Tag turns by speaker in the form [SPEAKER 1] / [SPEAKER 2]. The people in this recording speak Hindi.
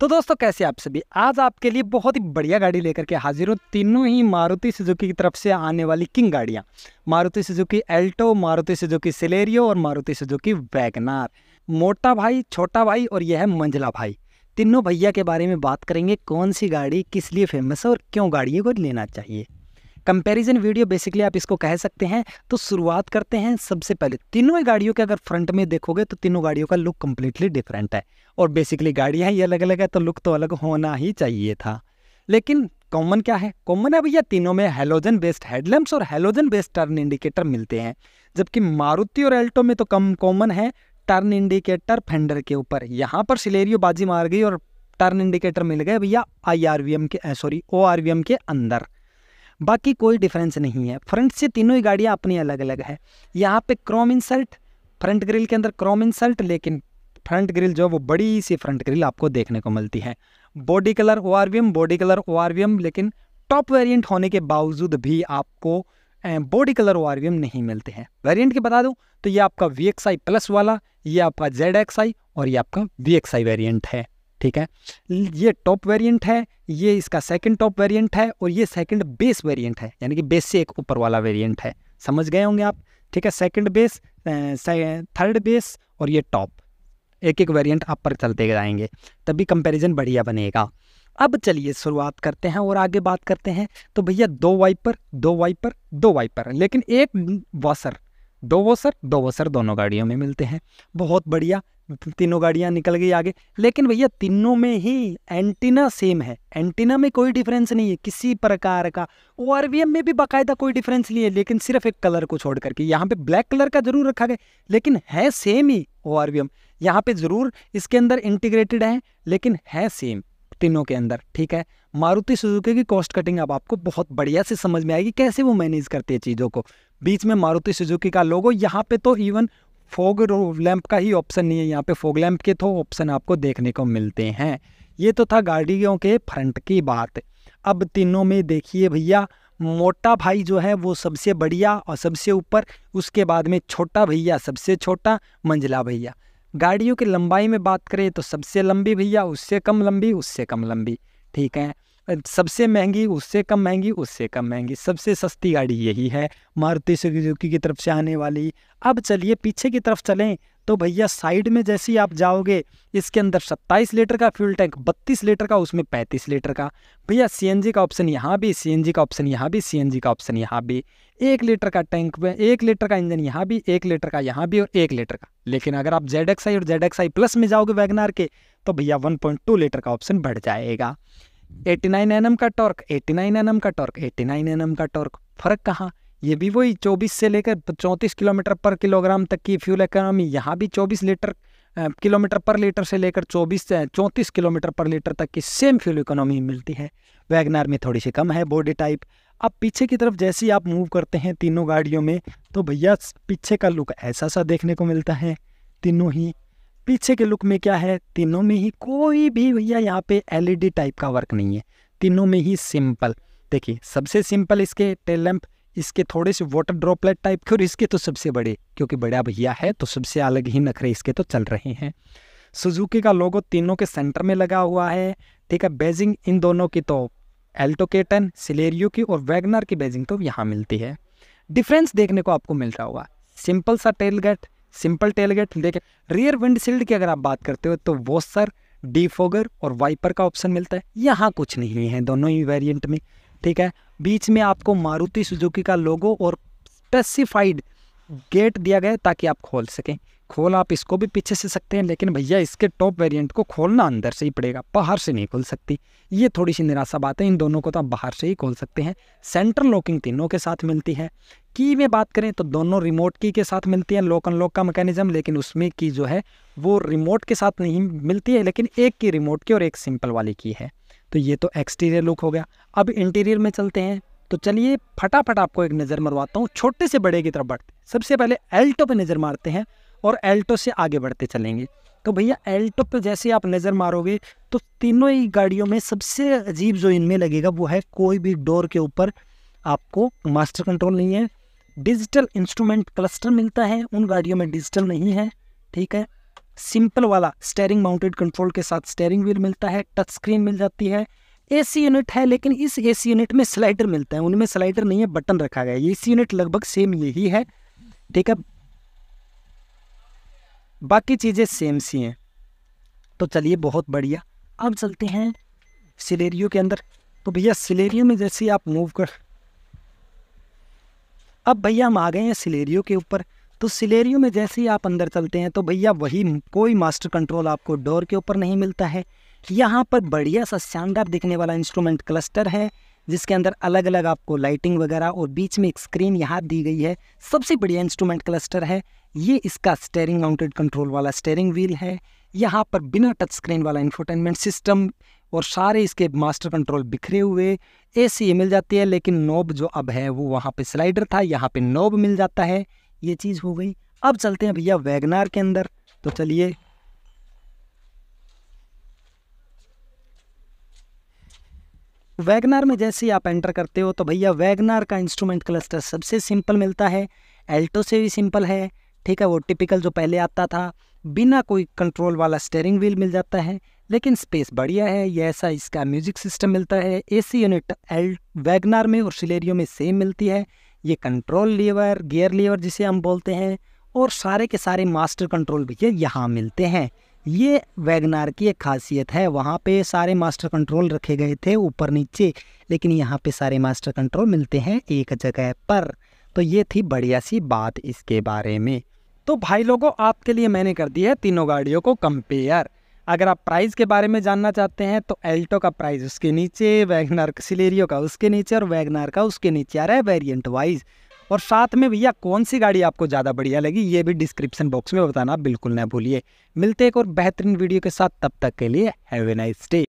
[SPEAKER 1] तो दोस्तों कैसे आप सभी आज आपके लिए बहुत ही बढ़िया गाड़ी लेकर के हाजिर हूँ तीनों ही मारुति सुजुकी की तरफ से आने वाली किंग गाड़ियाँ Maruti Suzuki Alto Maruti Suzuki Celerio और मारुति सुजुकी वैगनार मोटा भाई छोटा भाई और यह है मंझला भाई तीनों भैया के बारे में बात करेंगे कौन सी गाड़ी किस लिए फेमस है और क्यों गाड़ियों को लेना चाहिए कंपैरिजन वीडियो बेसिकली आप इसको कह सकते हैं तो शुरुआत करते हैं सबसे पहले तीनों गाड़ियों के अगर फ्रंट में देखोगे तो तीनों गाड़ियों का लुक कम्प्लीटली डिफरेंट है और बेसिकली गाड़ियाँ ही अलग अलग है तो लुक तो अलग होना ही चाहिए था लेकिन कॉमन क्या है कॉमन है भैया तीनों में हेलोजन बेस्ड हेडलैम्प्स और हेलोजन बेस्ड टर्न इंडिकेटर मिलते हैं जबकि मारुति और एल्टो में तो कम कॉमन है टर्न इंडिकेटर फेंडर के ऊपर यहाँ पर सिलेरियो बाजी मार गई और टर्न इंडिकेटर मिल गए भैया आई आर वी एम के sorry O R V M के अंदर बाकी कोई डिफरेंस नहीं है फ्रंट से तीनों ही गाड़ियाँ अपनी अलग अलग है यहाँ पे क्रोम इंसल्ट फ्रंट ग्रिल के अंदर क्रोम इंसल्ट लेकिन फ्रंट ग्रिल जो है वो बड़ी सी फ्रंट ग्रिल आपको देखने को मिलती है बॉडी कलर ओ बॉडी कलर ओ लेकिन टॉप वेरियंट होने के बावजूद भी आपको बॉडी कलर ओ नहीं मिलते हैं वेरियंट की बता दूँ तो ये आपका वी प्लस वाला ये आपका जेड और ये आपका वी वेरियंट है ठीक है ये टॉप वेरिएंट है ये इसका सेकंड टॉप वेरिएंट है और ये सेकंड बेस वेरिएंट है यानी कि बेस से एक ऊपर वाला वेरिएंट है समझ गए होंगे आप ठीक है सेकंड बेस थर्ड बेस और ये टॉप एक एक वेरिएंट आप पर चलते जाएंगे तभी कंपैरिजन बढ़िया बनेगा अब चलिए शुरुआत करते हैं और आगे बात करते हैं तो भैया दो वाइपर दो वाइपर दो वाइपर लेकिन एक वॉशर दो वॉशर दो वॉशर दोनों गाड़ियों में मिलते हैं बहुत बढ़िया तीनों गाड़ियाँ निकल गई आगे लेकिन भैया तीनों में ही एंटीना सेम है एंटीना में कोई डिफरेंस नहीं है किसी प्रकार का ओ में भी बाकायदा कोई डिफरेंस नहीं है लेकिन सिर्फ एक कलर को छोड़ करके यहाँ पे ब्लैक कलर का जरूर रखा गया लेकिन है सेम ही ओ आर यहाँ पे ज़रूर इसके अंदर इंटीग्रेटेड है लेकिन है सेम तीनों के अंदर ठीक है मारुति सुजुकी की कॉस्ट कटिंग अब आपको बहुत बढ़िया से समझ में आएगी कैसे वो मैनेज करती है चीज़ों को बीच में मारुति सुजुकी का लोगो यहाँ पे तो इवन फोग लैंप का ही ऑप्शन नहीं है यहाँ पे फोग लैंप के तो ऑप्शन आपको देखने को मिलते हैं ये तो था गाड़ियों के फ्रंट की बात अब तीनों में देखिए भैया मोटा भाई जो है वो सबसे बढ़िया और सबसे ऊपर उसके बाद में छोटा भैया सबसे छोटा मंजिला भैया गाड़ियों की लंबाई में बात करें तो सबसे लंबी भैया उससे कम लंबी उससे कम लंबी ठीक है सबसे महंगी उससे कम महंगी उससे कम महंगी सबसे सस्ती गाड़ी यही है मारुति सुजुकी की तरफ से आने वाली अब चलिए पीछे की तरफ चलें तो भैया साइड में जैसे ही आप जाओगे इसके अंदर 27 लीटर का फ्यूल टैंक 32 लीटर का उसमें 35 लीटर का भैया सीएनजी का ऑप्शन यहाँ भी सीएनजी का ऑप्शन यहाँ भी सीएनजी का ऑप्शन यहाँ भी एक लीटर का टैंक में एक लीटर का इंजन यहाँ भी एक लीटर का यहाँ भी और एक लीटर का लेकिन अगर आप जेड और जेड प्लस में जाओगे वैगनार के तो भैया वन लीटर का ऑप्शन बढ़ जाएगा 89 नाइन एन का टॉर्क 89 नाइन एन का टॉर्क 89 नाइन एन का टॉर्क फर्क कहाँ ये भी वही 24 से लेकर 34 किलोमीटर पर किलोग्राम तक की फ्यूल इकोनॉमी यहाँ भी 24 लीटर किलोमीटर पर लीटर से लेकर 24 चौंतीस किलोमीटर पर लीटर तक की सेम फ्यूल इकोनॉमी मिलती है वैगनार में थोड़ी सी कम है बॉडी टाइप अब पीछे की तरफ जैसे ही आप मूव करते हैं तीनों गाड़ियों में तो भैया पीछे का लुक ऐसा सा देखने को मिलता है तीनों ही पीछे के लुक में क्या है तीनों में ही कोई भी भैया यहाँ पे एलईडी टाइप e का वर्क नहीं है तीनों में ही सिंपल देखिए सबसे सिंपल इसके टेल लैंप इसके थोड़े से वाटर ड्रॉपलेट टाइप के और इसके तो सबसे बड़े क्योंकि बड़ा भैया है तो सबसे अलग ही नखरे इसके तो चल रहे हैं सुजुकी का लोगो तीनों के सेंटर में लगा हुआ है ठीक है बेजिंग इन दोनों की तो एल्टो केटन सिलेरियो की और वैगनर की बेजिंग तो यहाँ मिलती है डिफरेंस देखने को आपको मिल रहा होगा सिंपल सा टेल गेट सिंपल टेलगेट देखें रियर विंडशील्ड की अगर आप बात करते हो तो वो सर डीफोगर और वाइपर का ऑप्शन मिलता है यहाँ कुछ नहीं है दोनों ही वेरिएंट में ठीक है बीच में आपको मारुति सुजुकी का लोगो और स्पेसिफाइड गेट दिया गया है ताकि आप खोल सकें खोल आप इसको भी पीछे से सकते हैं लेकिन भैया इसके टॉप वेरिएंट को खोलना अंदर से ही पड़ेगा बाहर से नहीं खोल सकती ये थोड़ी सी निराशा बात है इन दोनों को तो आप बाहर से ही खोल सकते हैं सेंट्रल लॉकिंग तीनों के साथ मिलती है की में बात करें तो दोनों रिमोट की के साथ मिलती है लॉक अनलॉक का मैकेनिज्म लेकिन उसमें की जो है वो रिमोट के साथ नहीं मिलती है लेकिन एक की रिमोट की और एक सिंपल वाली की है तो ये तो एक्सटीरियर लुक हो गया अब इंटीरियर में चलते हैं तो चलिए फटाफट आपको एक नज़र मरवाता हूँ छोटे से बड़े की तरफ बढ़ते सबसे पहले एल्टो पे नज़र मारते हैं और एल्टो से आगे बढ़ते चलेंगे तो भैया एल्टो पे जैसे आप नज़र मारोगे तो तीनों ही गाड़ियों में सबसे अजीब जो इनमें लगेगा वो है कोई भी डोर के ऊपर आपको मास्टर कंट्रोल नहीं है डिजिटल इंस्ट्रूमेंट क्लस्टर मिलता है उन गाड़ियों में डिजिटल नहीं है ठीक है सिंपल वाला स्टेयरिंग माउंटेड कंट्रोल के साथ स्टेयरिंग व्हील मिलता है टच स्क्रीन मिल जाती है एसी यूनिट है लेकिन इस एसी यूनिट में स्लाइडर मिलता है उनमें स्लाइडर नहीं है बटन रखा गया है एसी यूनिट लगभग सेम यही है ठीक है बाकी चीज़ें सेम सी हैं तो चलिए बहुत बढ़िया अब चलते हैं सिलेरियो के अंदर तो भैया सिलेरियो में जैसे आप मूव कर अब भैया हम आ गए हैं सिलेरियो के ऊपर तो सिलेरियो में जैसे ही आप अंदर चलते हैं तो भैया वही कोई मास्टर कंट्रोल आपको डोर के ऊपर नहीं मिलता है यहाँ पर बढ़िया सा शानदार दिखने वाला इंस्ट्रूमेंट क्लस्टर है जिसके अंदर अलग अलग आपको लाइटिंग वगैरह और बीच में एक स्क्रीन यहाँ दी गई है सबसे बढ़िया इंस्ट्रूमेंट क्लस्टर है ये इसका स्टेयरिंग माउंटेड कंट्रोल वाला स्टेयरिंग व्हील है यहाँ पर बिना टच स्क्रीन वाला इंफोटेनमेंट सिस्टम और सारे इसके मास्टर कंट्रोल बिखरे हुए ए ये मिल जाती है लेकिन नोब जो अब है वो वहाँ पे स्लाइडर था यहाँ पे नोब मिल जाता है ये चीज़ हो गई अब चलते हैं भैया वैगनार के अंदर तो चलिए वैगनार में जैसे ही आप एंटर करते हो तो भैया वैगनार का इंस्ट्रूमेंट क्लस्टर सबसे सिंपल मिलता है एल्टो से भी सिंपल है ठीक है वो टिपिकल जो पहले आता था बिना कोई कंट्रोल वाला स्टेयरिंग व्हील मिल जाता है लेकिन स्पेस बढ़िया है ये ऐसा इसका म्यूजिक सिस्टम मिलता है सी यूनिट एल वैगनार में और सिलेरियो में सेम मिलती है ये कंट्रोल लीवर गियर लीवर जिसे हम बोलते हैं और सारे के सारे मास्टर कंट्रोल भी ये यहाँ मिलते हैं ये वैगनार की एक खासियत है वहाँ पे सारे मास्टर कंट्रोल रखे गए थे ऊपर नीचे लेकिन यहाँ पे सारे मास्टर कंट्रोल मिलते हैं एक जगह पर तो ये थी बढ़िया सी बात इसके बारे में तो भाई लोगों आपके लिए मैंने कर दिया है तीनों गाड़ियों को कंपेयर अगर आप प्राइस के बारे में जानना चाहते हैं तो एल्टो का प्राइस उसके नीचे वैगनार सिलेरियो का उसके नीचे और वैगनार का उसके नीचे आ रहा है वेरियंट वाइज और साथ में भैया कौन सी गाड़ी आपको ज़्यादा बढ़िया लगी ये भी डिस्क्रिप्शन बॉक्स में बताना बिल्कुल ना भूलिए मिलते एक और बेहतरीन वीडियो के साथ तब तक के लिए हैव ए नाइस डे